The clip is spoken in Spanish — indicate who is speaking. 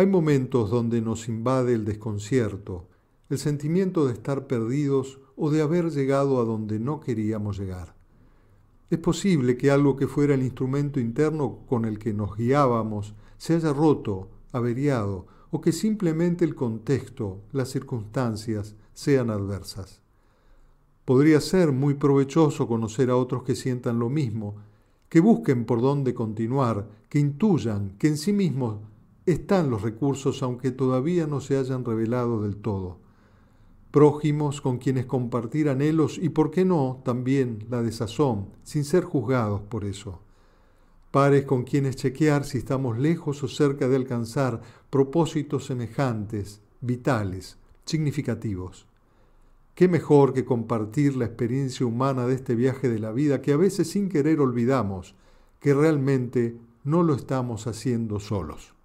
Speaker 1: Hay momentos donde nos invade el desconcierto, el sentimiento de estar perdidos o de haber llegado a donde no queríamos llegar. Es posible que algo que fuera el instrumento interno con el que nos guiábamos se haya roto, averiado, o que simplemente el contexto, las circunstancias sean adversas. Podría ser muy provechoso conocer a otros que sientan lo mismo, que busquen por dónde continuar, que intuyan que en sí mismos están los recursos aunque todavía no se hayan revelado del todo. Prójimos con quienes compartir anhelos y, por qué no, también la desazón, sin ser juzgados por eso. Pares con quienes chequear si estamos lejos o cerca de alcanzar propósitos semejantes, vitales, significativos. Qué mejor que compartir la experiencia humana de este viaje de la vida que a veces sin querer olvidamos que realmente no lo estamos haciendo solos.